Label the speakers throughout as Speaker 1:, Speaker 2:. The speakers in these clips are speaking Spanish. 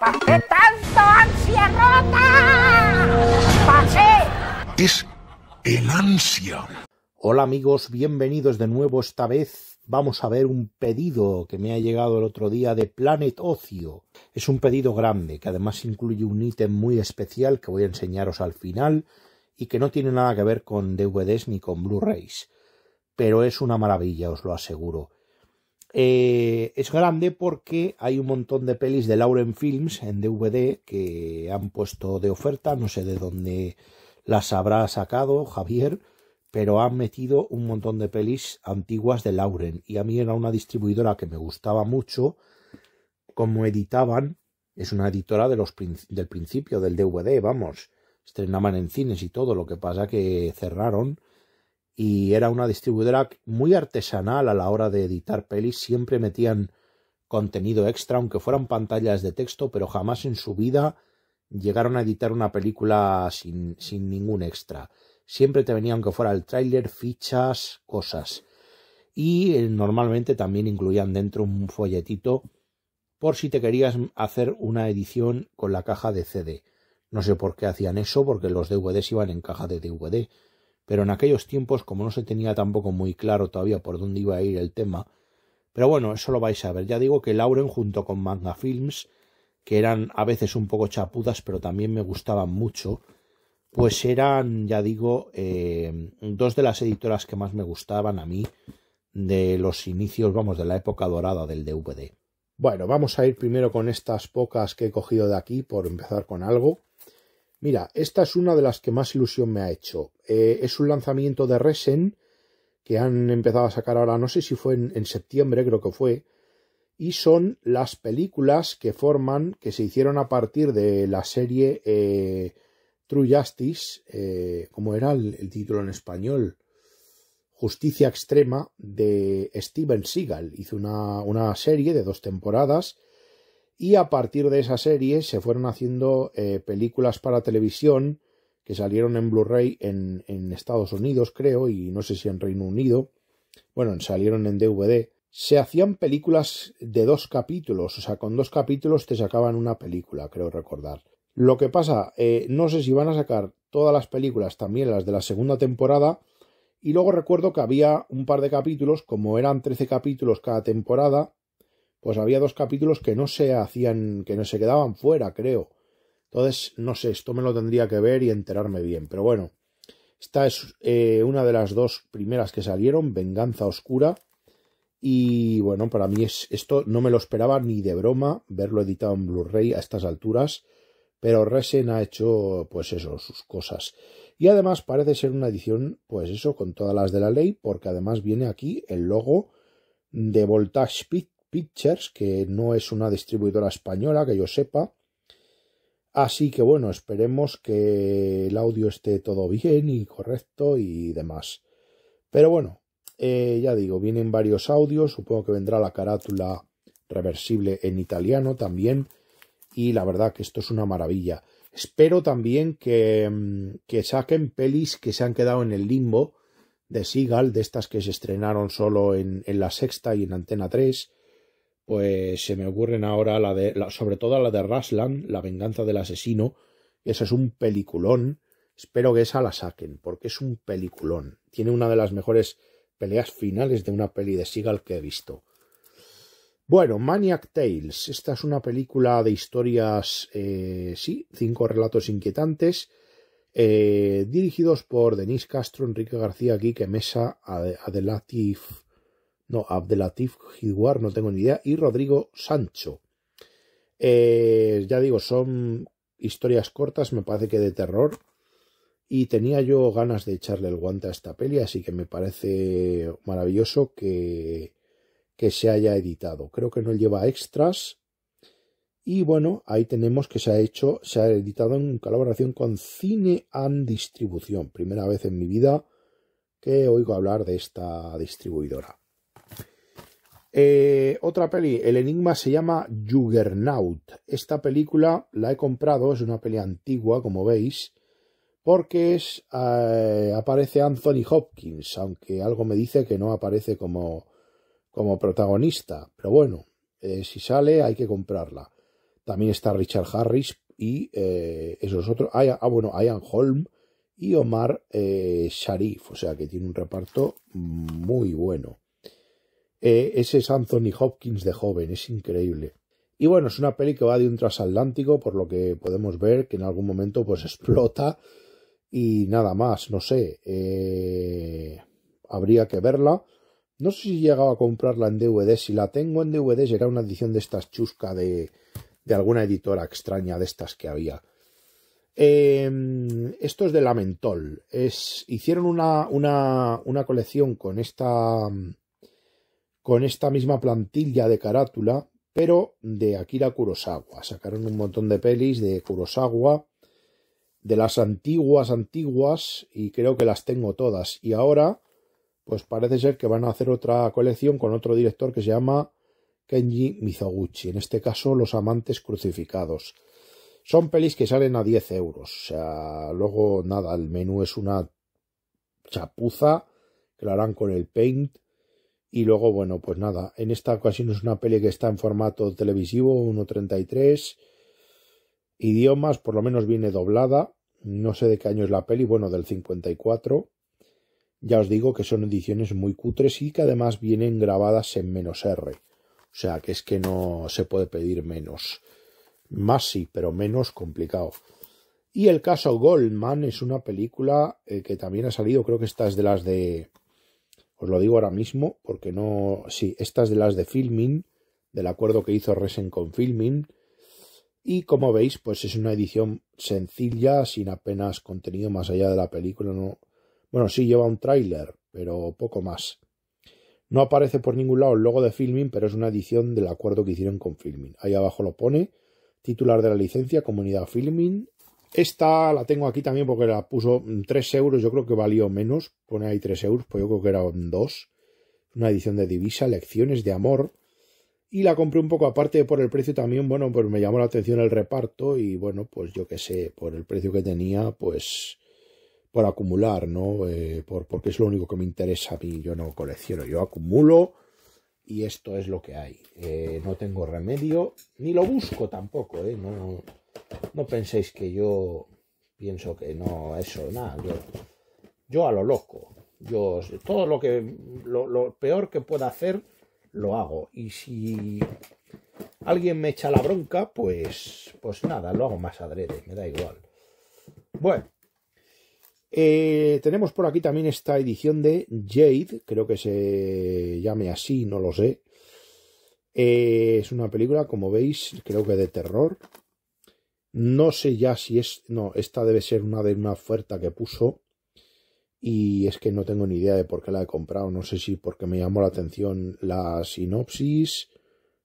Speaker 1: ¡Pasé tanto ansia rota! ¡Pasé! Es el ansia. Hola amigos, bienvenidos de nuevo esta vez vamos a ver un pedido que me ha llegado el otro día de Planet Ocio. Es un pedido grande que además incluye un ítem muy especial que voy a enseñaros al final y que no tiene nada que ver con DVDs ni con Blu-rays. Pero es una maravilla, os lo aseguro. Eh, es grande porque hay un montón de pelis de Lauren Films en DVD que han puesto de oferta, no sé de dónde las habrá sacado Javier, pero han metido un montón de pelis antiguas de Lauren y a mí era una distribuidora que me gustaba mucho como editaban, es una editora de los, del principio del DVD, vamos, estrenaban en cines y todo, lo que pasa que cerraron y era una distribuidora muy artesanal a la hora de editar pelis, siempre metían contenido extra, aunque fueran pantallas de texto, pero jamás en su vida llegaron a editar una película sin, ningún extra. Siempre te venían que fuera el tráiler, fichas, cosas. Y eh, normalmente también incluían dentro un folletito por si te querías hacer una edición con la caja de CD. No sé por qué hacían eso, porque los DVDs iban en caja de DVD pero en aquellos tiempos, como no se tenía tampoco muy claro todavía por dónde iba a ir el tema, pero bueno, eso lo vais a ver. Ya digo que Lauren junto con Manga Films, que eran a veces un poco chapudas, pero también me gustaban mucho, pues eran, ya digo, eh, dos de las editoras que más me gustaban a mí de los inicios, vamos, de la época dorada del DVD. Bueno, vamos a ir primero con estas pocas que he cogido de aquí por empezar con algo. Mira, esta es una de las que más ilusión me ha hecho. Eh, es un lanzamiento de Resen que han empezado a sacar ahora, no sé si fue en, septiembre, creo que fue, y son las películas que forman, que se hicieron a partir de la serie eh, True Justice, eh, como era el, título en español, Justicia Extrema, de Steven Seagal. Hizo una, una serie de dos temporadas y a partir de esa serie se fueron haciendo eh, películas para televisión que salieron en Blu-ray en, Estados Unidos, creo, y no sé si en Reino Unido. Bueno, salieron en DVD. Se hacían películas de dos capítulos, o sea, con dos capítulos te sacaban una película, creo recordar. Lo que pasa, eh, no sé si van a sacar todas las películas, también las de la segunda temporada, y luego recuerdo que había un par de capítulos, como eran 13 capítulos cada temporada, pues había dos capítulos que no se hacían, que no se quedaban fuera, creo. Entonces, no sé, esto me lo tendría que ver y enterarme bien. Pero bueno, esta es eh, una de las dos primeras que salieron, Venganza Oscura. Y bueno, para mí es, esto no me lo esperaba ni de broma verlo editado en Blu-ray a estas alturas. Pero Resen ha hecho, pues eso, sus cosas. Y además parece ser una edición, pues eso, con todas las de la ley, porque además viene aquí el logo de Voltage Pit Pictures, que no es una distribuidora española, que yo sepa. Así que bueno, esperemos que el audio esté todo bien y correcto y demás. Pero bueno, eh, ya digo, vienen varios audios, supongo que vendrá la carátula reversible en italiano también. Y la verdad que esto es una maravilla. Espero también que, mm, que saquen pelis que se han quedado en el limbo de Seagal, de estas que se estrenaron solo en, en La Sexta y en Antena 3, pues se me ocurren ahora la de, sobre todo la de Raslan, La venganza del asesino, esa es un peliculón, espero que esa la saquen, porque es un peliculón, tiene una de las mejores peleas finales de una peli de Seagal que he visto. Bueno, Maniac Tales, esta es una película de historias, eh, sí, cinco relatos inquietantes, eh, dirigidos por Denis Castro, Enrique García, Guique Mesa, Adelatif no, Abdelatif Hidwar, no tengo ni idea, y Rodrigo Sancho. Eh, ya digo, son historias cortas, me parece que de terror. Y tenía yo ganas de echarle el guante a esta peli, así que me parece maravilloso que, que se haya editado. Creo que no lleva extras. Y bueno, ahí tenemos que se ha hecho, se ha editado en colaboración con Cine and Distribución. Primera vez en mi vida que oigo hablar de esta distribuidora. Eh, otra peli, El Enigma se llama Juggernaut. Esta película la he comprado, es una peli antigua, como veis, porque es, eh, aparece Anthony Hopkins, aunque algo me dice que no aparece como, como protagonista. Pero bueno, eh, si sale hay que comprarla. También está Richard Harris y esos otros. Ah, bueno, Ian Holm y Omar Sharif, o sea que tiene un reparto muy bueno. Eh, ese es Anthony Hopkins de joven, es increíble. Y bueno, es una peli que va de un trasatlántico por lo que podemos ver que en algún momento pues explota y nada más, no sé. Eh, habría que verla. No sé si llegaba a comprarla en DVD. Si la tengo en DVD, será una edición de estas chusca de, de alguna editora extraña de estas que había. Em, esto es de Lamentol. Es, hicieron una, una, una colección con esta con esta misma plantilla de carátula, pero de Akira Kurosawa. Sacaron un montón de pelis de Kurosawa, de las antiguas, antiguas, y creo que las tengo todas. Y ahora, pues parece ser que van a hacer otra colección con otro director que se llama Kenji Mizoguchi. En este caso, Los Amantes Crucificados. Son pelis que salen a 10 euros. O sea, luego, nada, el menú es una chapuza que lo harán con el paint y luego, bueno, pues nada, en esta ocasión es una peli que está en formato televisivo 1.33, idiomas, por lo menos viene doblada, no sé de qué año es la peli, bueno, del 54. Ya os digo que son ediciones muy cutres y que además vienen grabadas en menos R. O sea que es que no se puede pedir menos. Más sí, pero menos complicado. Y el caso Goldman es una película eh, que también ha salido, creo que esta es de las de os lo digo ahora mismo porque no... Sí, estas de las de Filmin, del acuerdo que hizo Resen con Filmin. Y como veis, pues es una edición sencilla, sin apenas contenido más allá de la película. No... Bueno, sí lleva un tráiler, pero poco más. No aparece por ningún lado el logo de Filming pero es una edición del acuerdo que hicieron con Filmin. Ahí abajo lo pone, titular de la licencia, comunidad Filmin, esta la tengo aquí también porque la puso 3 mm, euros, yo creo que valió menos, pone ahí 3 euros, pues yo creo que eran 2. Una edición de divisa, lecciones de amor. Y la compré un poco aparte por el precio también, bueno, pues me llamó la atención el reparto y bueno, pues yo qué sé, por el precio que tenía, pues por acumular, ¿no? Eh, por, porque es lo único que me interesa a mí, yo no colecciono, yo acumulo y esto es lo que hay. Eh, no tengo remedio, ni lo busco tampoco, ¿eh? No, no penséis que yo pienso que no, eso, nada. Yo, a lo loco. Yo todo lo que lo, peor que pueda hacer lo hago. Y si alguien me echa la bronca, pues pues nada, lo hago más adrede, me da igual. Bueno, eh, tenemos por aquí también esta edición de Jade, creo que se llame así, no lo sé. Eh, es una película, como veis, creo que de terror. No sé ya si es. No, esta debe ser una de una oferta que puso. Y es que no tengo ni idea de por qué la he comprado. No sé si porque me llamó la atención la sinopsis.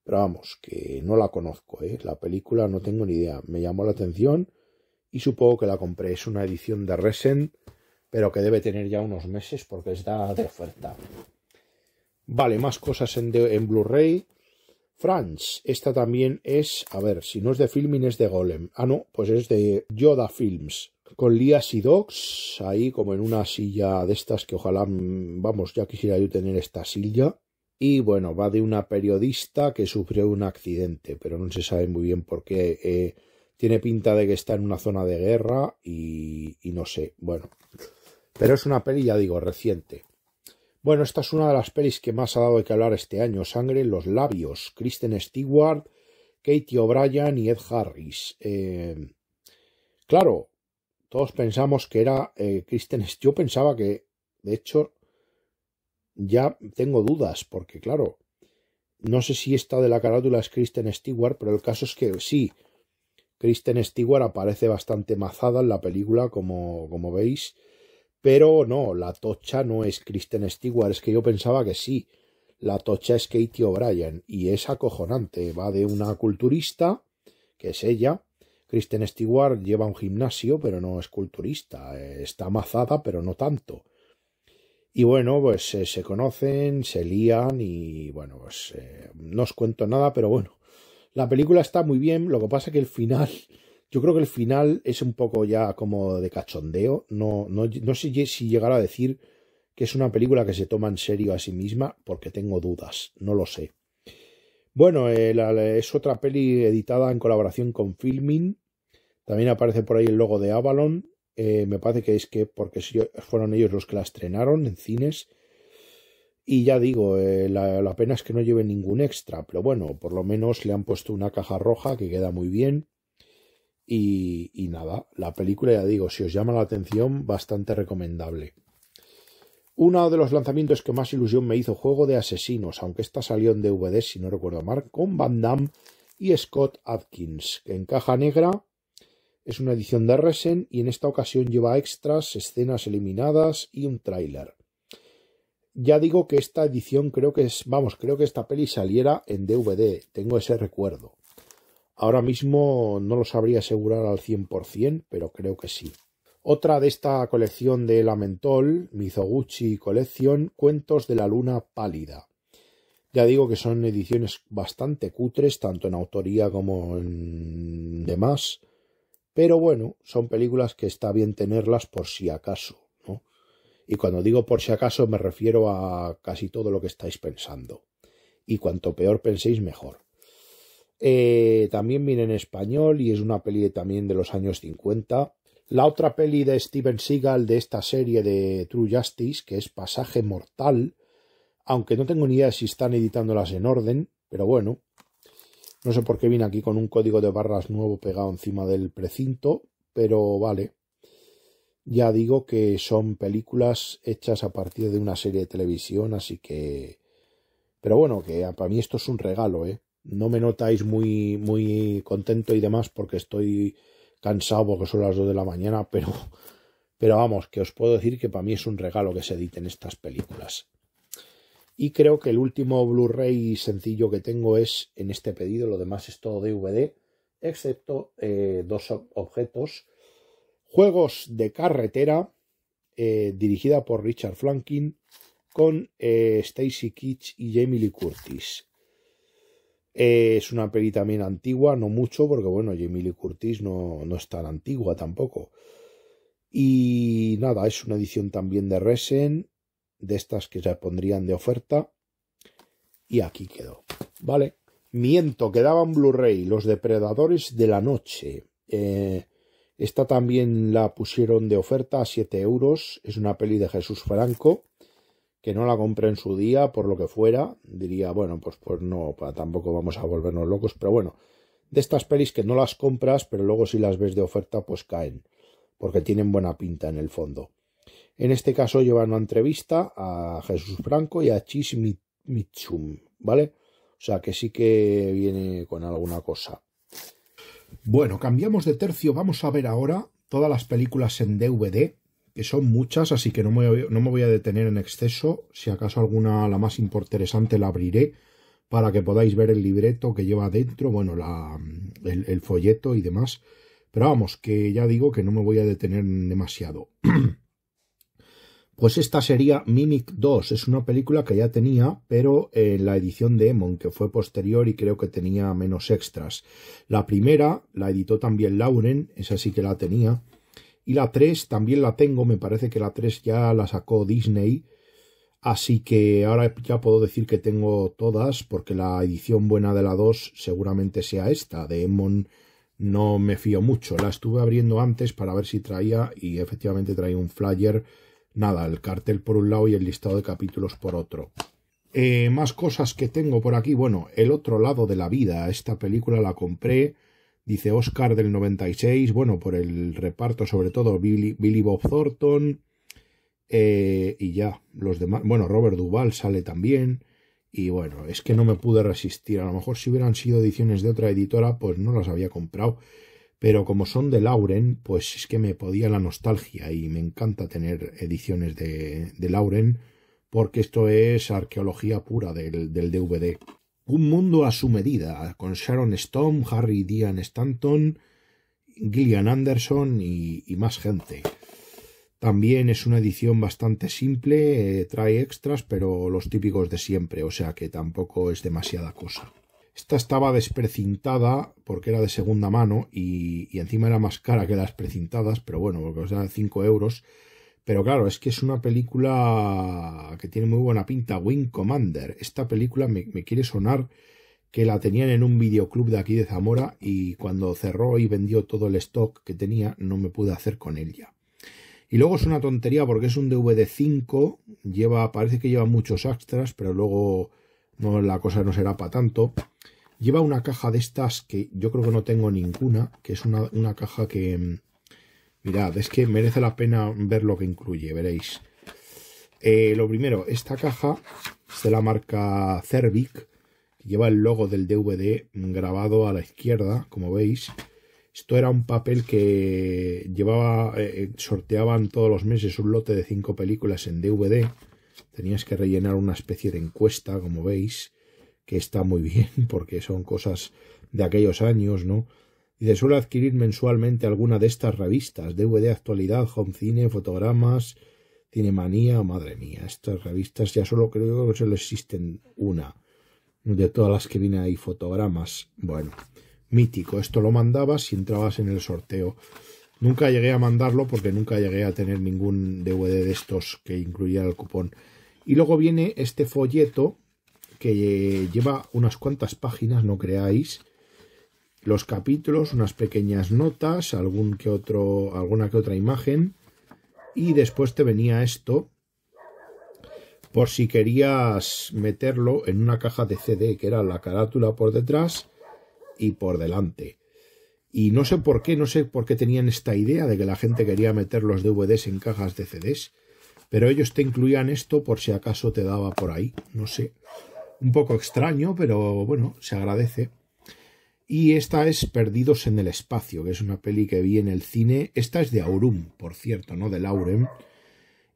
Speaker 1: Pero vamos, que no la conozco, ¿eh? La película no tengo ni idea. Me llamó la atención y supongo que la compré. Es una edición de Resen, pero que debe tener ya unos meses porque está de oferta. Vale, más cosas en, en Blu-ray. France. Esta también es, a ver, si no es de Filmin es de Golem. Ah, no, pues es de Yoda Films. Con y Sidox, ahí como en una silla de estas que ojalá, mm, vamos, ya quisiera yo tener esta silla. Y bueno, va de una periodista que sufrió un accidente, pero no se sabe muy bien por qué. Eh, tiene pinta de que está en una zona de guerra y, y no sé, bueno. Pero es una peli, ya digo, reciente. Bueno, esta es una de las pelis que más ha dado de que hablar este año. Sangre en los labios. Kristen Stewart, Katie O'Brien y Ed Harris. Eh, claro, todos pensamos que era eh, Kristen Stewart. Yo pensaba que, de hecho, ya tengo dudas, porque claro, no sé si esta de la carátula es Kristen Stewart, pero el caso es que sí, Kristen Stewart aparece bastante mazada en la película, como, como veis. Pero no, la tocha no es Kristen Stewart, es que yo pensaba que sí. La tocha es Katie O'Brien y es acojonante. Va de una culturista, que es ella. Kristen Stewart lleva un gimnasio, pero no es culturista. Está amazada, pero no tanto. Y bueno, pues eh, se conocen, se lían y bueno, pues eh, no os cuento nada, pero bueno, la película está muy bien, lo que pasa que el final yo creo que el final es un poco ya como de cachondeo. No, no, sé si llegará a decir que es una película que se toma en serio a sí misma, porque tengo dudas, no lo sé. Bueno, eh, es otra peli editada en colaboración con Filmin. También aparece por ahí el logo de Avalon. Eh, me parece que es que porque fueron ellos los que la estrenaron en cines. Y ya digo, eh, la, pena es que no lleve ningún extra, pero bueno, por lo menos le han puesto una caja roja que queda muy bien. Y, nada, la película ya digo, si os llama la atención, bastante recomendable. Uno de los lanzamientos que más ilusión me hizo Juego de Asesinos, aunque esta salió en DVD, si no recuerdo mal, con Van Damme y Scott Atkins, que en caja negra es una edición de Resen y en esta ocasión lleva extras, escenas eliminadas y un tráiler. Ya digo que esta edición creo que es, vamos, creo que esta peli saliera en DVD, tengo ese recuerdo. Ahora mismo no lo sabría asegurar al 100%, pero creo que sí. Otra de esta colección de Lamentol, Mizoguchi colección Cuentos de la Luna Pálida. Ya digo que son ediciones bastante cutres, tanto en autoría como en demás, pero bueno, son películas que está bien tenerlas por si acaso, ¿no? Y cuando digo por si acaso me refiero a casi todo lo que estáis pensando. Y cuanto peor penséis, mejor. Eh, también viene en español y es una peli también de los años 50. La otra peli de Steven Seagal de esta serie de True Justice, que es Pasaje Mortal, aunque no tengo ni idea si están editándolas en orden, pero bueno. No sé por qué viene aquí con un código de barras nuevo pegado encima del precinto, pero vale. Ya digo que son películas hechas a partir de una serie de televisión, así que... Pero bueno, que para mí esto es un regalo, ¿eh? no me notáis muy, muy contento y demás porque estoy cansado porque son las 2 de la mañana, pero, pero vamos, que os puedo decir que para mí es un regalo que se editen estas películas. Y creo que el último Blu-ray sencillo que tengo es en este pedido, lo demás es todo DVD, excepto eh, dos objetos. Juegos de carretera, eh, dirigida por Richard Flankin, con eh, Stacy Kitsch y Jamie Lee Curtis es una peli también antigua, no mucho, porque bueno, Jamie Lee Curtis no, no es tan antigua tampoco. Y nada, es una edición también de Resen, de estas que se pondrían de oferta. Y aquí quedó. Vale. Miento, quedaban Blu-ray, Los Depredadores de la Noche. Eh, esta también la pusieron de oferta a 7 euros. Es una peli de Jesús Franco que no la compré en su día, por lo que fuera, diría, bueno, pues, pues no, tampoco vamos a volvernos locos, pero bueno, de estas pelis que no las compras, pero luego si las ves de oferta, pues caen, porque tienen buena pinta en el fondo. En este caso llevan una entrevista a Jesús Franco y a Chis ¿vale? O sea que sí que viene con alguna cosa. Bueno, cambiamos de tercio, vamos a ver ahora todas las películas en DVD que son muchas, así que no me, voy, a detener en exceso. Si acaso alguna, la más interesante, la abriré para que podáis ver el libreto que lleva dentro, bueno, la, el, el folleto y demás. Pero vamos, que ya digo que no me voy a detener demasiado. Pues esta sería Mimic 2. Es una película que ya tenía, pero en la edición de Emon, que fue posterior y creo que tenía menos extras. La primera la editó también Lauren, esa sí que la tenía. Y la 3 también la tengo, me parece que la 3 ya la sacó Disney. Así que ahora ya puedo decir que tengo todas, porque la edición buena de la 2 seguramente sea esta. De Emmon no me fío mucho. La estuve abriendo antes para ver si traía, y efectivamente traía un flyer. Nada, el cartel por un lado y el listado de capítulos por otro. Eh, más cosas que tengo por aquí. Bueno, El otro lado de la vida. Esta película la compré dice Oscar del 96, bueno, por el reparto sobre todo Billy, Bob Thornton eh, y ya, los demás, bueno, Robert Duvall sale también y bueno, es que no me pude resistir, a lo mejor si hubieran sido ediciones de otra editora, pues no las había comprado, pero como son de Lauren, pues es que me podía la nostalgia y me encanta tener ediciones de, de Lauren porque esto es arqueología pura del, del DVD. Un mundo a su medida, con Sharon Stone, Harry Dean Stanton, Gillian Anderson y, más gente. También es una edición bastante simple, eh, trae extras, pero los típicos de siempre, o sea que tampoco es demasiada cosa. Esta estaba desprecintada porque era de segunda mano y, encima era más cara que las precintadas, pero bueno, porque os dan cinco euros pero claro, es que es una película que tiene muy buena pinta, Wing Commander. Esta película me, quiere sonar que la tenían en un videoclub de aquí de Zamora y cuando cerró y vendió todo el stock que tenía no me pude hacer con ella. Y luego es una tontería porque es un DVD 5, lleva, parece que lleva muchos extras, pero luego no, la cosa no será para tanto. Lleva una caja de estas que yo creo que no tengo ninguna, que es una, una caja que, mm, Mirad, es que merece la pena ver lo que incluye, veréis. Eh, lo primero, esta caja es de la marca Cervic, que lleva el logo del DVD grabado a la izquierda, como veis. Esto era un papel que llevaba, eh, eh, sorteaban todos los meses un lote de cinco películas en DVD. Tenías que rellenar una especie de encuesta, como veis, que está muy bien porque son cosas de aquellos años, ¿no? y se suele adquirir mensualmente alguna de estas revistas, DVD Actualidad, Home Cine, Fotogramas, Cinemanía, madre mía, estas revistas ya solo creo que solo existen una de todas las que viene ahí, fotogramas, bueno, mítico, esto lo mandabas y entrabas en el sorteo. Nunca llegué a mandarlo porque nunca llegué a tener ningún DVD de estos que incluyera el cupón. Y luego viene este folleto que lleva unas cuantas páginas, no creáis, los capítulos, unas pequeñas notas, algún que otro, alguna que otra imagen, y después te venía esto por si querías meterlo en una caja de CD, que era la carátula por detrás y por delante. Y no sé por qué, no sé por qué tenían esta idea de que la gente quería meter los DVDs en cajas de CDs, pero ellos te incluían esto por si acaso te daba por ahí, no sé. Un poco extraño, pero bueno, se agradece. Y esta es Perdidos en el Espacio, que es una peli que vi en el cine. Esta es de Aurum, por cierto, no de Lauren.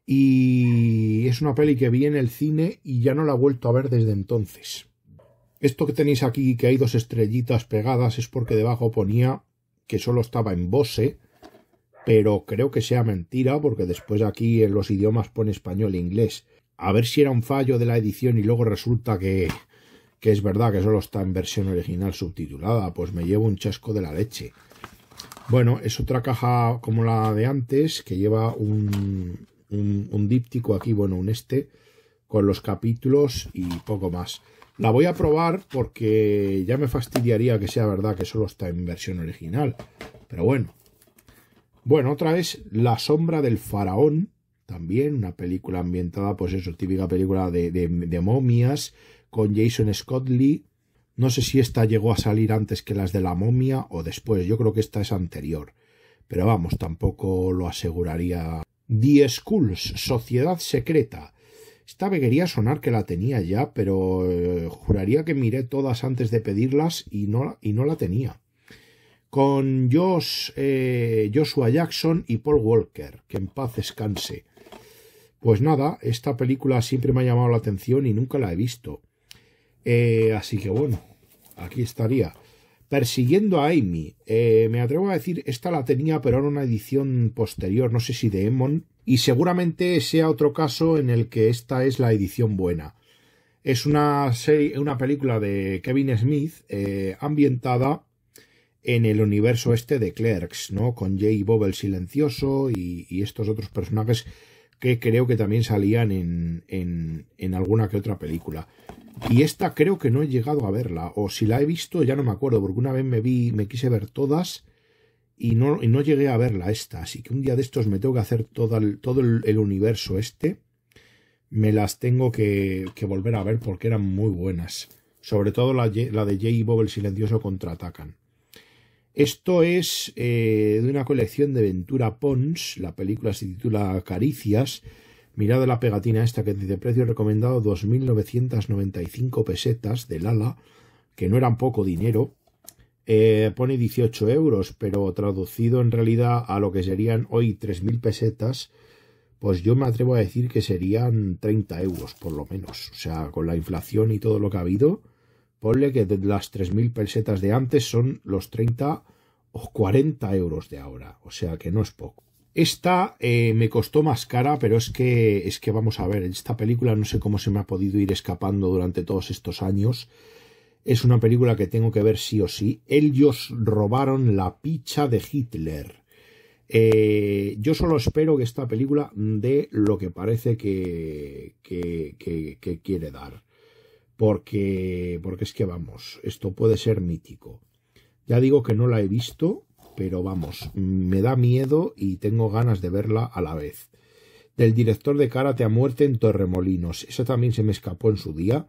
Speaker 1: Y es una peli que vi en el cine y ya no la he vuelto a ver desde entonces. Esto que tenéis aquí, que hay dos estrellitas pegadas, es porque debajo ponía que solo estaba en Bose, pero creo que sea mentira, porque después aquí en los idiomas pone español e inglés. A ver si era un fallo de la edición y luego resulta que que es verdad que solo está en versión original subtitulada, pues me llevo un chasco de la leche. Bueno, es otra caja como la de antes, que lleva un, un, díptico aquí, bueno, un este, con los capítulos y poco más. La voy a probar porque ya me fastidiaría que sea verdad que solo está en versión original. Pero bueno. Bueno, otra es La sombra del faraón. También una película ambientada, pues eso, típica película de momias con Jason Scott Lee. No sé si esta llegó a salir antes que las de la momia o después, yo creo que esta es anterior. Pero vamos, tampoco lo aseguraría. The Skulls, Sociedad Secreta. Esta me quería sonar que la tenía ya, pero eh, juraría que miré todas antes de pedirlas y no, y no la tenía. Con Josh, eh, Joshua Jackson y Paul Walker, que en paz descanse. Pues nada, esta película siempre me ha llamado la atención y nunca la he visto. Eh, así que bueno, aquí estaría. Persiguiendo a Amy. Eh, me atrevo a decir, esta la tenía, pero era una edición posterior, no sé si de Emon. Y seguramente sea otro caso en el que esta es la edición buena. Es una, serie, una película de Kevin Smith eh, ambientada en el universo este de Clerks, ¿no? Con Jay Bob el silencioso y estos otros personajes que creo que también salían en, en, en, alguna que otra película. Y esta creo que no he llegado a verla, o si la he visto ya no me acuerdo, porque una vez me vi, me quise ver todas y no, no llegué a verla esta, así que un día de estos me tengo que hacer todo el, todo el, universo este, me las tengo que, que, volver a ver porque eran muy buenas, sobre todo la, la de Jay y Bob el silencioso contraatacan. Esto es eh, de una colección de Ventura Pons. La película se titula Caricias. Mirad la pegatina esta que dice precio recomendado 2.995 pesetas del ala, que no eran poco dinero. Eh, pone 18 euros, pero traducido en realidad a lo que serían hoy 3.000 pesetas, pues yo me atrevo a decir que serían 30 euros por lo menos. O sea, con la inflación y todo lo que ha habido, Ponle que de las 3.000 pesetas de antes son los 30 o 40 euros de ahora, o sea que no es poco. Esta eh, me costó más cara, pero es que, es que vamos a ver, esta película no sé cómo se me ha podido ir escapando durante todos estos años. Es una película que tengo que ver sí o sí. Ellos robaron la picha de Hitler. Eh, yo solo espero que esta película dé lo que parece que quiere dar porque, porque es que vamos, esto puede ser mítico. Ya digo que no la he visto, pero vamos, me da miedo y tengo ganas de verla a la vez. Del director de Karate a muerte en Torremolinos. Esa también se me escapó en su día.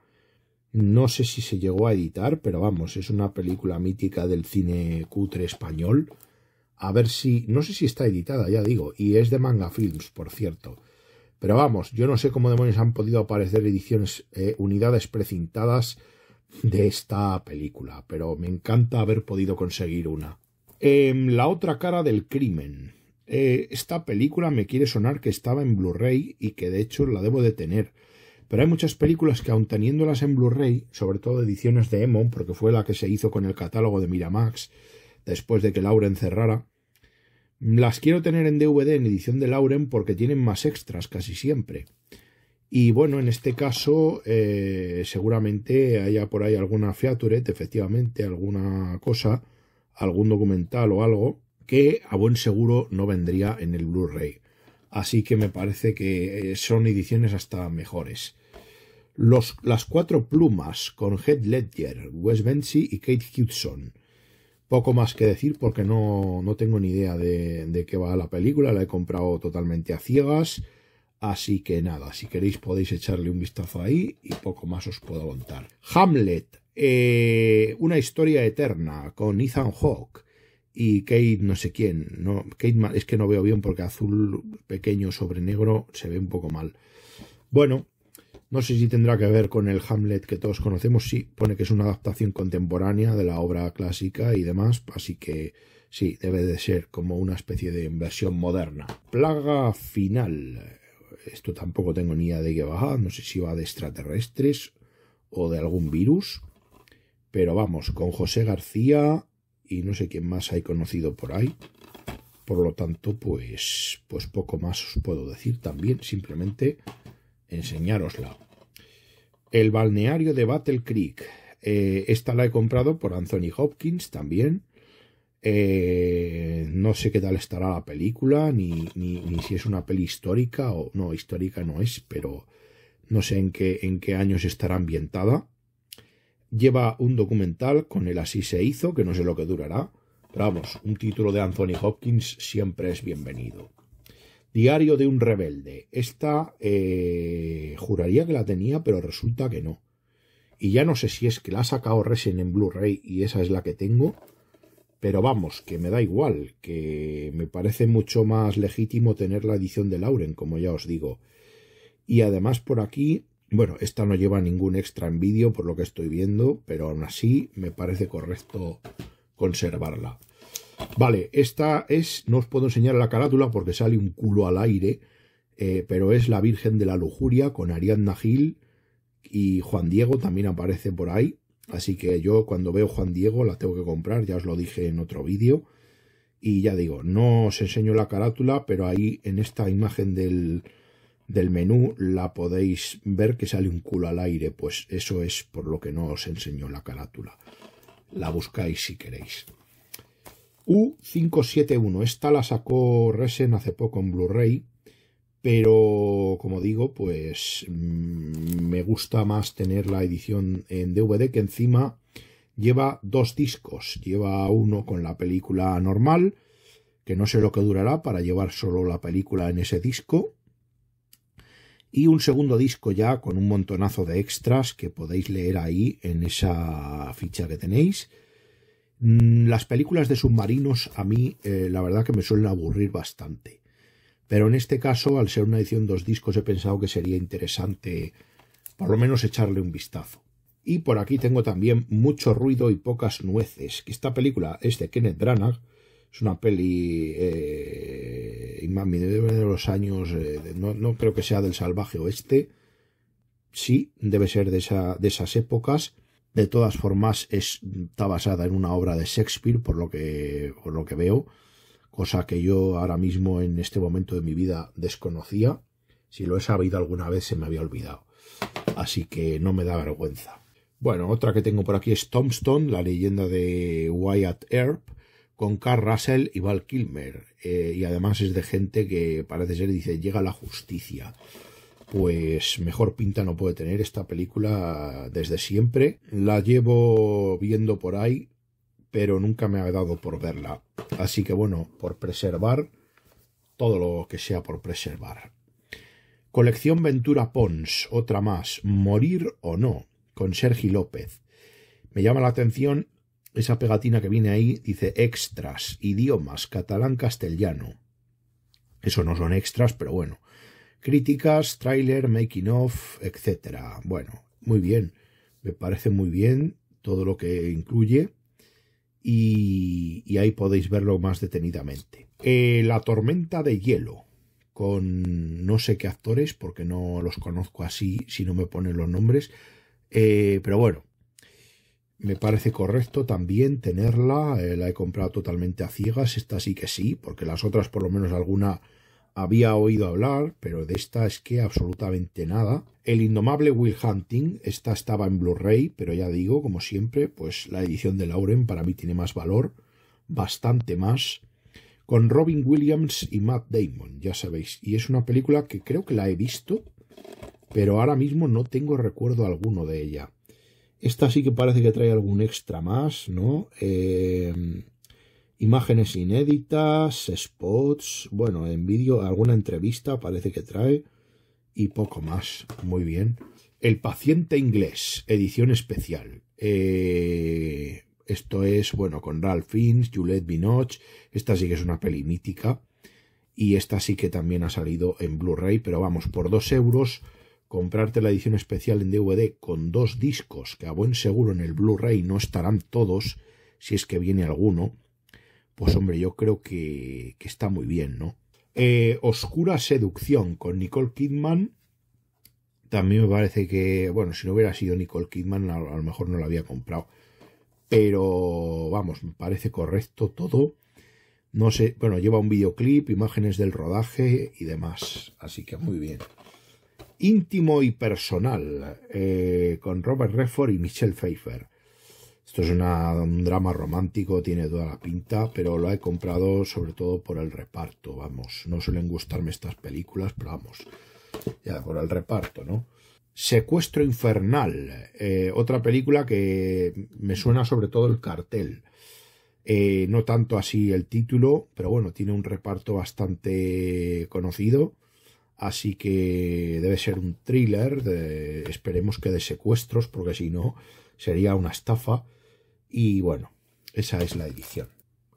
Speaker 1: No sé si se llegó a editar, pero vamos, es una película mítica del cine cutre español. A ver si. No sé si está editada, ya digo. Y es de Manga Films, por cierto. Pero vamos, yo no sé cómo demonios han podido aparecer ediciones, eh, unidades precintadas de esta película, pero me encanta haber podido conseguir una. Em, la otra cara del crimen. Eh, esta película me quiere sonar que estaba en Blu-ray y que de hecho la debo de tener. Pero hay muchas películas que aun teniéndolas en Blu-ray, sobre todo ediciones de Emon, porque fue la que se hizo con el catálogo de Miramax, después de que Laura encerrara, las quiero tener en DVD en edición de Lauren porque tienen más extras casi siempre. Y bueno, en este caso eh, seguramente haya por ahí alguna fiaturet, efectivamente, alguna cosa, algún documental o algo que a buen seguro no vendría en el Blu-ray. Así que me parece que eh, son ediciones hasta mejores. las cuatro plumas con Head Ledger, Wes Bentley y Kate Hudson. Poco más que decir porque no, no tengo ni idea de, de, qué va la película, la he comprado totalmente a ciegas, así que nada, si queréis podéis echarle un vistazo ahí y poco más os puedo contar. Hamlet, eh, una historia eterna con Ethan Hawke y Kate no sé quién, no, Kate, es que no veo bien porque azul pequeño sobre negro se ve un poco mal. Bueno, no sé si tendrá que ver con el Hamlet que todos conocemos. Sí, pone que es una adaptación contemporánea de la obra clásica y demás, así que sí, debe de ser como una especie de inversión moderna. Plaga final. Esto tampoco tengo ni idea de qué va. No sé si va de extraterrestres o de algún virus. Pero vamos, con José García y no sé quién más hay conocido por ahí. Por lo tanto, pues, pues poco más os puedo decir también. Simplemente enseñárosla. El balneario de Battle Creek. Eh, esta la he comprado por Anthony Hopkins también. Eh, no sé qué tal estará la película, ni, si es una peli histórica o no, histórica no es, pero no sé en qué, en qué años estará ambientada. Lleva un documental con el Así se hizo, que no sé lo que durará, pero vamos, un título de Anthony Hopkins siempre es bienvenido. Diario de un rebelde. Esta eh, juraría que la tenía, pero resulta que no. Y ya no sé si es que la ha sacado recién en Blu-ray y esa es la que tengo. Pero vamos, que me da igual, que me parece mucho más legítimo tener la edición de Lauren, como ya os digo. Y además por aquí, bueno, esta no lleva ningún extra en vídeo por lo que estoy viendo, pero aún así me parece correcto conservarla. Vale, esta es, no os puedo enseñar la carátula porque sale un culo al aire, eh, pero es la Virgen de la Lujuria con Ariadna Gil y Juan Diego también aparece por ahí. Así que yo cuando veo Juan Diego la tengo que comprar, ya os lo dije en otro vídeo. Y ya digo, no os enseño la carátula, pero ahí en esta imagen del, del menú la podéis ver que sale un culo al aire. Pues eso es por lo que no os enseño la carátula. La buscáis si queréis. U571. Esta la sacó Resen hace poco en Blu-ray, pero como digo, pues mm, me gusta más tener la edición en DVD que encima lleva dos discos. Lleva uno con la película normal, que no sé lo que durará para llevar solo la película en ese disco. Y un segundo disco ya con un montonazo de extras que podéis leer ahí en esa ficha que tenéis Mm, las películas de submarinos a mí eh, la verdad que me suelen aburrir bastante. Pero en este caso, al ser una edición dos discos, he pensado que sería interesante por lo menos echarle un vistazo. Y por aquí tengo también Mucho ruido y pocas nueces, que esta película es de Kenneth Branagh, es una peli eh, de los años, eh, no, no, creo que sea del salvaje oeste, sí, debe ser de, esa, de esas épocas, de todas formas, está basada en una obra de Shakespeare, por lo, que, lo que veo, cosa que yo ahora mismo en este momento de mi vida desconocía. Si lo he sabido alguna vez, se me había olvidado. Así que no me da vergüenza. Bueno, otra que tengo por aquí es Tombstone, la leyenda de Wyatt Earp, con Carl Russell y Val Kilmer. Eh, y además es de gente que parece ser, dice, llega la justicia pues mejor pinta no puede tener esta película desde siempre. La llevo viendo por ahí, pero nunca me ha dado por verla. Así que bueno, por preservar todo lo que sea por preservar. Colección Ventura Pons, otra más, Morir o no, con Sergi López. Me llama la atención esa pegatina que viene ahí, dice extras, idiomas, catalán, castellano. Eso no son extras, pero bueno. Críticas, tráiler, making of, etcétera. Bueno, muy bien. Me parece muy bien todo lo que incluye. Y, y ahí podéis verlo más detenidamente. Eh, la tormenta de hielo. Con no sé qué actores, porque no los conozco así, si no me ponen los nombres. Eh, pero bueno, me parece correcto también tenerla. Eh, la he comprado totalmente a ciegas. Esta sí que sí, porque las otras, por lo menos alguna, había oído hablar, pero de esta es que absolutamente nada. El indomable Will Hunting, esta estaba en Blu-ray, pero ya digo, como siempre, pues la edición de Lauren para mí tiene más valor, bastante más, con Robin Williams y Matt Damon, ya sabéis. Y es una película que creo que la he visto, pero ahora mismo no tengo recuerdo alguno de ella. Esta sí que parece que trae algún extra más, ¿no? Eh, imágenes inéditas, spots, bueno, en vídeo alguna entrevista parece que trae y poco más. Muy bien. El paciente inglés, edición especial. Eh, esto es, bueno, con Ralph Fiennes, Juliette Binoche. Esta sí que es una peli mítica. Y esta sí que también ha salido en Blu-ray, pero vamos, por dos euros comprarte la edición especial en DVD con dos discos, que a buen seguro en el Blu-ray no estarán todos, si es que viene alguno, pues hombre, yo creo que, está muy bien, ¿no? Eh, Oscura Seducción con Nicole Kidman. También me parece que, bueno, si no hubiera sido Nicole Kidman, a, lo mejor no la había comprado. Pero, vamos, me parece correcto todo. No sé, bueno, lleva un videoclip, imágenes del rodaje y demás. Así que muy bien. Íntimo y personal, eh, con Robert Redford y Michelle Pfeiffer. Esto es un drama romántico, tiene toda la pinta, pero lo he comprado sobre todo por el reparto, vamos. No suelen gustarme estas películas, pero vamos, ya por el reparto, ¿no? Secuestro Infernal, eh, otra película que me suena sobre todo el cartel. Eh, no tanto así el título, pero bueno, tiene un reparto bastante conocido. Así que debe ser un thriller, esperemos que de secuestros, porque si no sería una estafa. Y bueno, esa es la edición.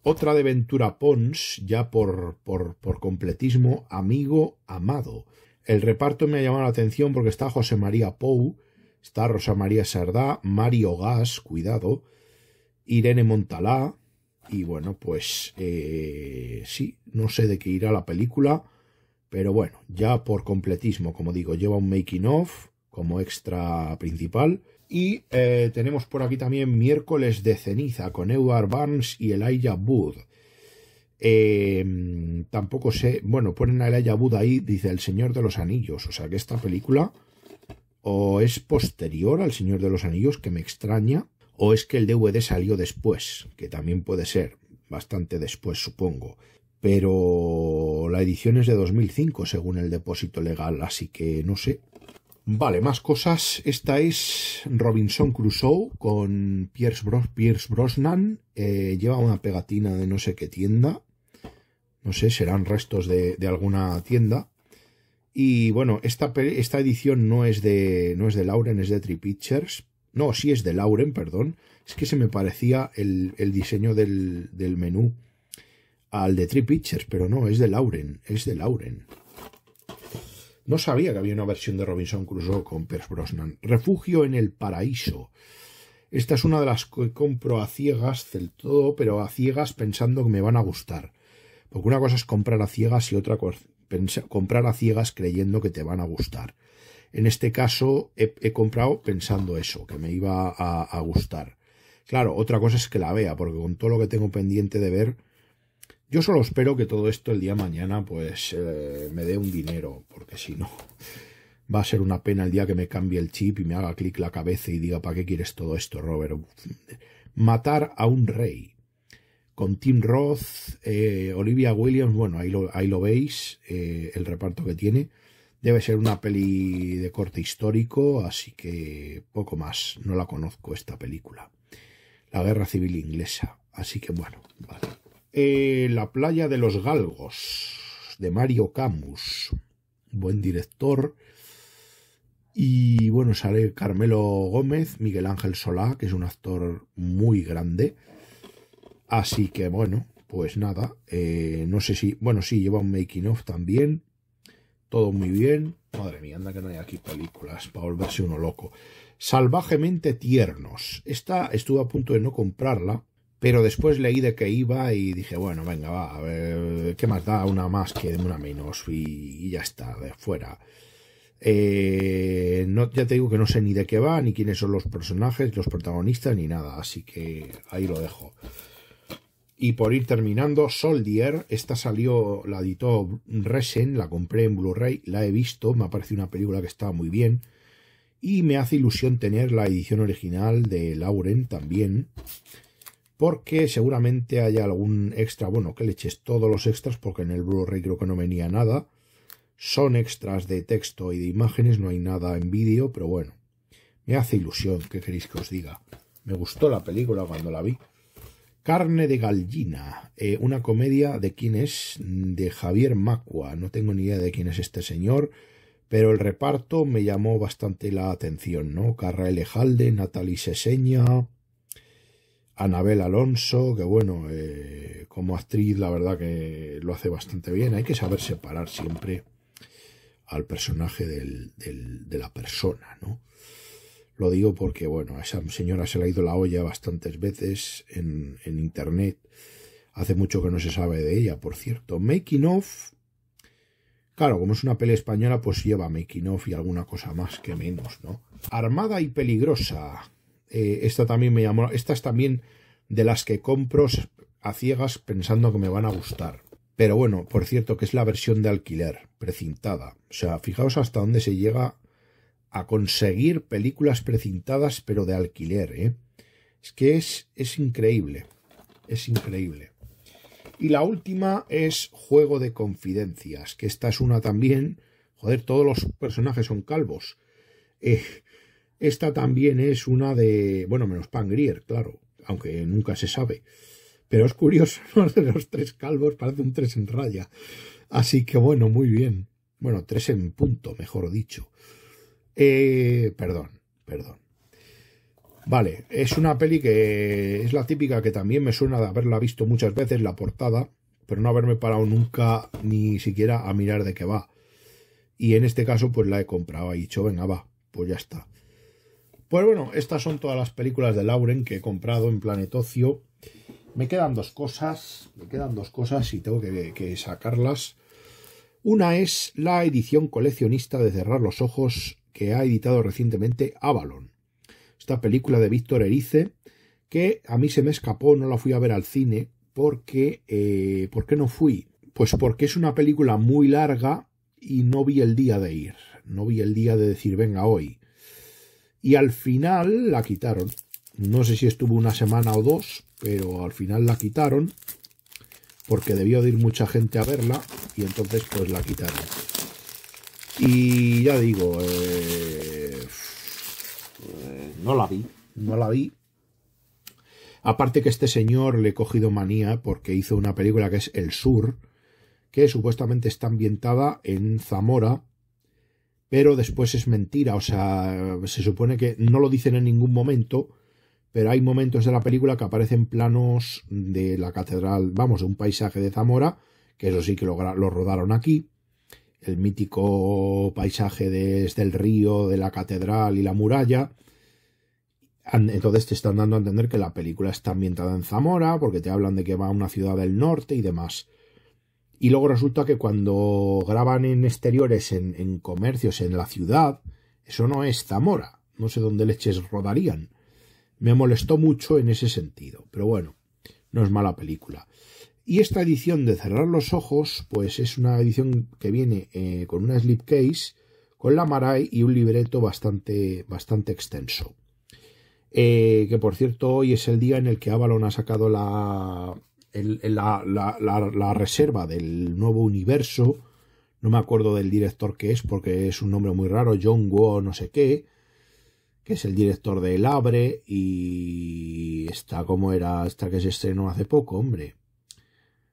Speaker 1: Otra de Ventura Pons, ya por, por, por completismo, amigo amado. El reparto me ha llamado la atención porque está José María Pou, está Rosa María Sardá, Mario Gas, cuidado, Irene Montalá, y bueno, pues eh, sí, no sé de qué irá la película, pero bueno, ya por completismo, como digo, lleva un making of como extra principal y eh, tenemos por aquí también miércoles de ceniza con Edward Barnes y Elijah Wood. Eh, tampoco sé, bueno, ponen a Elijah Wood ahí, dice El Señor de los Anillos. O sea que esta película o es posterior al Señor de los Anillos, que me extraña, o es que el DVD salió después, que también puede ser, bastante después supongo. Pero la edición es de 2005, según el depósito legal, así que no sé, Vale, más cosas. Esta es Robinson Crusoe con Pierce, Bros, Brosnan. Eh, lleva una pegatina de no sé qué tienda. No sé, serán restos de, alguna tienda. Y bueno, esta, edición no es, de, no es de Lauren, es de three Pictures. No, sí es de Lauren, perdón. Es que se me parecía el, diseño del, del menú al de Tree Pictures, pero no, es de Lauren, es de Lauren. No sabía que había una versión de Robinson Crusoe con Pierce Brosnan. Refugio en el paraíso. Esta es una de las que compro a ciegas del todo, pero a ciegas pensando que me van a gustar. Porque una cosa es comprar a ciegas y otra cosa comprar a ciegas creyendo que te van a gustar. En este caso he, comprado pensando eso, que me iba a, gustar. Claro, otra cosa es que la vea, porque con todo lo que tengo pendiente de ver, yo solo espero que todo esto el día mañana pues eh, me dé un dinero, porque si no va a ser una pena el día que me cambie el chip y me haga clic la cabeza y diga ¿para qué quieres todo esto, Robert? Matar a un rey. Con Tim Roth, eh, Olivia Williams, bueno, ahí lo, veis, eh, el reparto que tiene. Debe ser una peli de corte histórico, así que poco más, no la conozco esta película. La Guerra Civil Inglesa, así que bueno, vale. Eh, la playa de los Galgos, de Mario Camus, buen director. Y bueno, sale Carmelo Gómez, Miguel Ángel Solá, que es un actor muy grande. Así que bueno, pues nada, eh, no sé si, bueno, sí, lleva un making of también. Todo muy bien. Madre mía, anda que no hay aquí películas para volverse uno loco. Salvajemente tiernos. Esta estuve a punto de no comprarla pero después leí de que iba y dije, bueno, venga, va, a ver, ¿qué más da una más que una menos? Y, ya está, de fuera. Eh, ya te digo que no sé ni de qué va, ni quiénes son los personajes, los protagonistas, ni nada, así que ahí lo dejo. Y por ir terminando, Soldier, esta salió, la editó Resen, la compré en Blu-ray, la he visto, me ha parecido una película que estaba muy bien. Y me hace ilusión tener la edición original de Lauren también, porque seguramente haya algún extra, bueno, que le eches todos los extras, porque en el Blu-ray creo que no venía nada. Son extras de texto y de imágenes, no hay nada en vídeo, pero bueno, me hace ilusión, ¿qué queréis que os diga? Me gustó la película cuando la vi. Carne de gallina, eh, una comedia de quién es, de Javier Macua, no tengo ni idea de quién es este señor, pero el reparto me llamó bastante la atención, ¿no? Carra Elejalde, Natalie Seseña, Anabel Alonso, que bueno, eh, como actriz la verdad que lo hace bastante bien. Hay que saber separar siempre al personaje del, de la persona, ¿no? Lo digo porque, bueno, a esa señora se le ha ido la olla bastantes veces en, en Internet. Hace mucho que no se sabe de ella, por cierto. Making of... Claro, como es una peli española, pues lleva making of y alguna cosa más que menos, ¿no? Armada y peligrosa, eh, esta también me llamó. estas también de las que compro a ciegas pensando que me van a gustar. Pero bueno, por cierto, que es la versión de alquiler, precintada. O sea, fijaos hasta dónde se llega a conseguir películas precintadas, pero de alquiler, ¿eh? Es que es, es increíble. Es increíble. Y la última es Juego de Confidencias, que esta es una también. Joder, todos los personajes son calvos. Eh, esta también es una de, bueno, menos Pangrier, claro, aunque nunca se sabe. Pero es curioso, ¿no? De los tres calvos parece un tres en raya. Así que bueno, muy bien. Bueno, tres en punto, mejor dicho. Eh, perdón, perdón. Vale, es una peli que es la típica que también me suena de haberla visto muchas veces, la portada, pero no haberme parado nunca ni siquiera a mirar de qué va. Y en este caso, pues la he comprado y he dicho, venga, va, pues ya está. Pues bueno, estas son todas las películas de Lauren que he comprado en Planetocio. Me quedan dos cosas, me quedan dos cosas y tengo que, sacarlas. Una es la edición coleccionista de Cerrar los Ojos que ha editado recientemente Avalon. Esta película de Víctor Erice, que a mí se me escapó, no la fui a ver al cine, porque... Eh, ¿Por qué no fui? Pues porque es una película muy larga y no vi el día de ir, no vi el día de decir venga hoy y al final la quitaron. No sé si estuvo una semana o dos, pero al final la quitaron porque debió de ir mucha gente a verla y entonces pues la quitaron. Y ya digo, eh, eh, no la vi, no la vi. Aparte que este señor le he cogido manía porque hizo una película que es El Sur, que supuestamente está ambientada en Zamora, pero después es mentira, o sea, se supone que no lo dicen en ningún momento, pero hay momentos de la película que aparecen planos de la catedral, vamos, de un paisaje de Zamora, que eso sí que lo, rodaron aquí, el mítico paisaje desde el río, de la catedral y la muralla. Entonces te están dando a entender que la película está ambientada en Zamora, porque te hablan de que va a una ciudad del norte y demás. Y luego resulta que cuando graban en exteriores, en, comercios, en la ciudad, eso no es Zamora. No sé dónde leches rodarían. Me molestó mucho en ese sentido. Pero bueno, no es mala película. Y esta edición de Cerrar los Ojos, pues es una edición que viene eh, con una slipcase, con la Marai y un libreto bastante, bastante extenso. Eh, que por cierto, hoy es el día en el que Avalon ha sacado la, la, la, reserva del nuevo universo, no me acuerdo del director que es porque es un nombre muy raro, John Woo no sé qué, que es el director de El Abre y está como era hasta que se estrenó hace poco, hombre.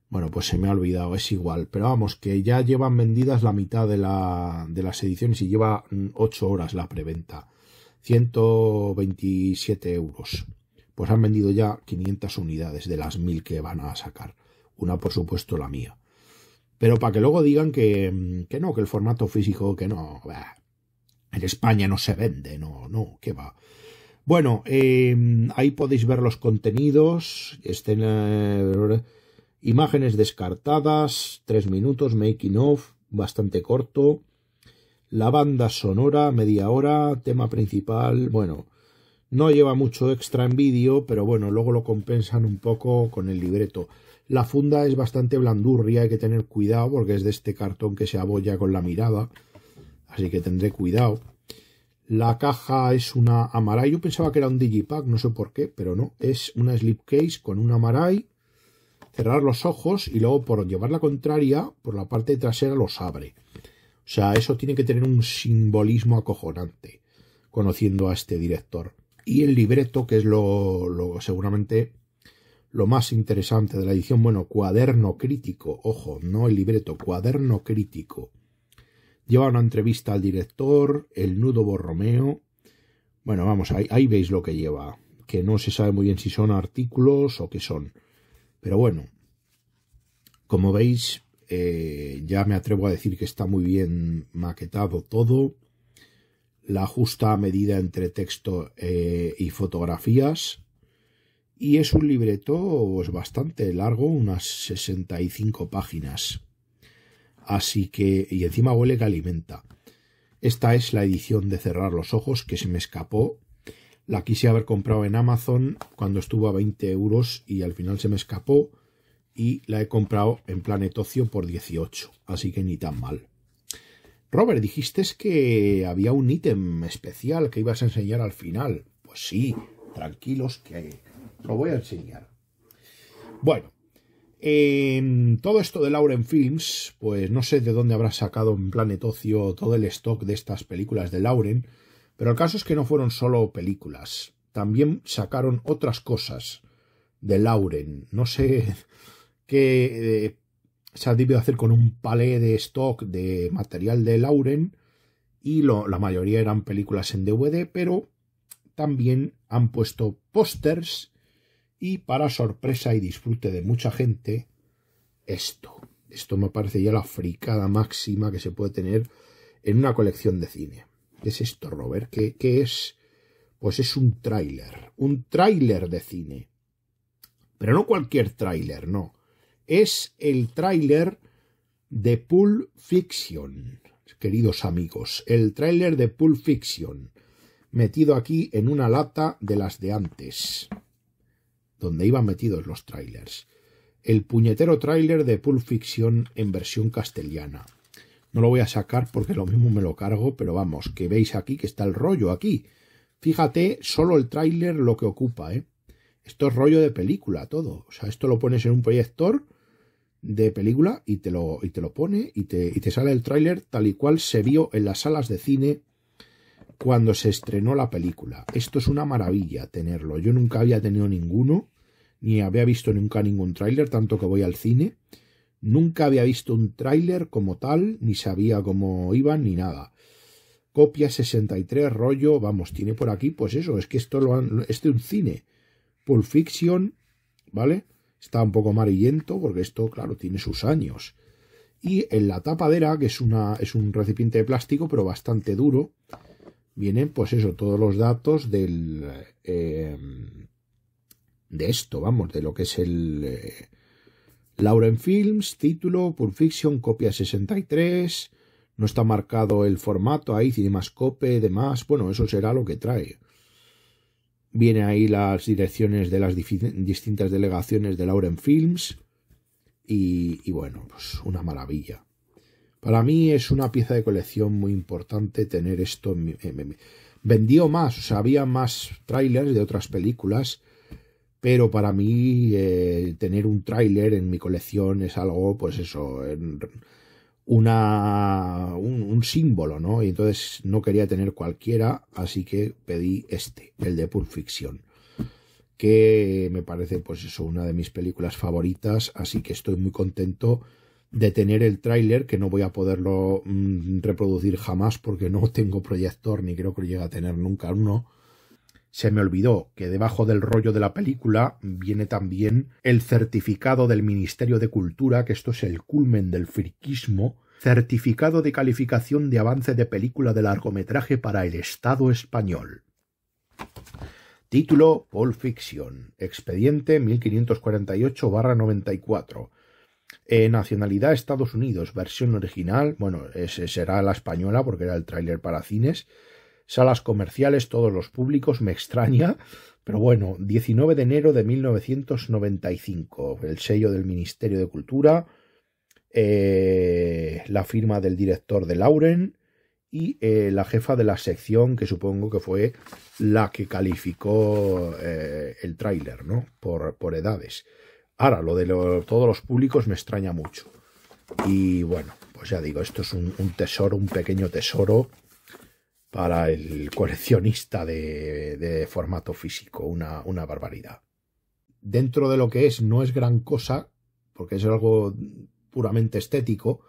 Speaker 1: Bueno, pues se me ha olvidado, es igual. Pero vamos, que ya llevan vendidas la mitad de, la, de las ediciones y lleva 8 horas la preventa. 127 euros pues han vendido ya 500 unidades de las 1000 que van a sacar. Una, por supuesto, la mía. Pero para que luego digan que, mm, que no, que el formato físico, que no, en España no se vende, no, no, que va. Bueno, em, ahí podéis ver los contenidos, estén, eh, imágenes descartadas, tres minutos, making off. bastante corto, la banda sonora, media hora, tema principal, bueno, no lleva mucho extra en vídeo, pero bueno, luego lo compensan un poco con el libreto. La funda es bastante blandurria, hay que tener cuidado porque es de este cartón que se abolla con la mirada, así que tendré cuidado. La caja es una Amaray, yo pensaba que era un Digipack, no sé por qué, pero no, es una slipcase con una Amaray, Cerrar los ojos y luego por llevar la contraria, por la parte trasera los abre. O sea, eso tiene que tener un simbolismo acojonante, conociendo a este director. Y el libreto, que es lo, seguramente lo más interesante de la edición, bueno, cuaderno crítico, ojo, no el libreto, cuaderno crítico. Lleva una entrevista al director, el nudo Borromeo. Bueno, vamos, ahí, ahí veis lo que lleva, que no se sabe muy bien si son artículos o qué son. Pero bueno, como veis, eh, ya me atrevo a decir que está muy bien maquetado todo la justa medida entre texto eh, y fotografías. Y es un libreto pues, bastante largo, unas 65 páginas. Así que, y encima huele que alimenta. Esta es la edición de Cerrar los Ojos que se me escapó. La quise haber comprado en Amazon cuando estuvo a 20 euros y al final se me escapó. Y la he comprado en Planetocio por 18, así que ni tan mal. Robert, dijiste que había un ítem especial que ibas a enseñar al final. Pues sí, tranquilos que lo voy a enseñar. Bueno, em, todo esto de Lauren Films, pues no sé de dónde habrá sacado en Planet todo el stock de estas películas de Lauren, pero el caso es que no fueron solo películas, también sacaron otras cosas de Lauren. No sé qué eh, se ha debido hacer con un palé de stock de material de Lauren y la mayoría eran películas en DVD, pero también han puesto pósters y para sorpresa y disfrute de mucha gente, esto. Esto me parece ya la fricada máxima que se puede tener en una colección de cine. ¿Qué es esto, Robert? ¿Qué, qué es? Pues es un tráiler, un tráiler de cine. Pero no cualquier tráiler, no es el tráiler de Pulp Fiction, queridos amigos, el tráiler de Pulp Fiction, metido aquí en una lata de las de antes, donde iban metidos los tráilers. El puñetero tráiler de Pulp Fiction en versión castellana. No lo voy a sacar porque lo mismo me lo cargo, pero vamos, que veis aquí que está el rollo aquí. Fíjate, solo el tráiler lo que ocupa, ¿eh? Esto es rollo de película, todo. O sea, esto lo pones en un proyector de película y te lo, y te lo pone y te, y te sale el tráiler tal y cual se vio en las salas de cine cuando se estrenó la película. Esto es una maravilla tenerlo. Yo nunca había tenido ninguno, ni había visto nunca ningún tráiler, tanto que voy al cine. Nunca había visto un tráiler como tal, ni sabía cómo iban, ni nada. Copia 63, rollo, vamos, tiene por aquí, pues eso, es que esto lo han, este es un cine. Pulp Fiction, ¿vale? Está un poco amarillento porque esto, claro, tiene sus años. Y en la tapadera, que es, una, es un recipiente de plástico, pero bastante duro, vienen, pues eso, todos los datos del... Eh, de esto, vamos, de lo que es el... Eh, Lauren Films, título, Pulp Fiction, copia 63, no está marcado el formato ahí, Cinemascope, demás, bueno, eso será lo que trae viene ahí las direcciones de las distintas delegaciones de Lauren Films. Y, bueno, pues una maravilla. Para mí es una pieza de colección muy importante tener esto. vendió más, o sea, había más trailers de otras películas, pero para mí eh, tener un tráiler en mi colección es algo, pues eso, una, un, símbolo, ¿no? Y entonces no quería tener cualquiera, así que pedí este, el de Pulp Fiction, que me parece, pues eso, una de mis películas favoritas, así que estoy muy contento de tener el tráiler, que no voy a poderlo mm, reproducir jamás porque no tengo proyector, ni creo que llegue a tener nunca uno, se me olvidó que debajo del rollo de la película viene también el certificado del Ministerio de Cultura, que esto es el culmen del friquismo, certificado de calificación de avance de película de largometraje para el Estado español. Título Pulp Fiction, expediente 1548-94. E nacionalidad Estados Unidos, versión original, bueno, ese será la española porque era el tráiler para cines salas comerciales, todos los públicos, me extraña, pero bueno, 19 de enero de 1995, el sello del Ministerio de Cultura, eh, la firma del director de Lauren y eh, la jefa de la sección, que supongo que fue la que calificó eh, el tráiler, ¿no? Por, por, edades. Ahora, lo de todos los públicos me extraña mucho. Y bueno, pues ya digo, esto es un tesoro, un pequeño tesoro para el coleccionista de, formato físico, una, una, barbaridad. Dentro de lo que es, no es gran cosa, porque es algo puramente estético,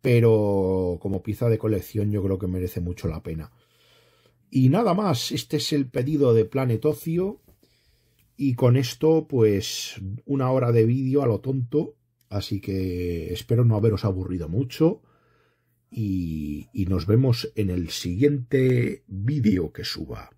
Speaker 1: pero como pieza de colección yo creo que merece mucho la pena. Y nada más, este es el pedido de Planet Ocio, y con esto, pues, una hora de vídeo a lo tonto, así que espero no haberos aburrido mucho y, nos vemos en el siguiente vídeo que suba.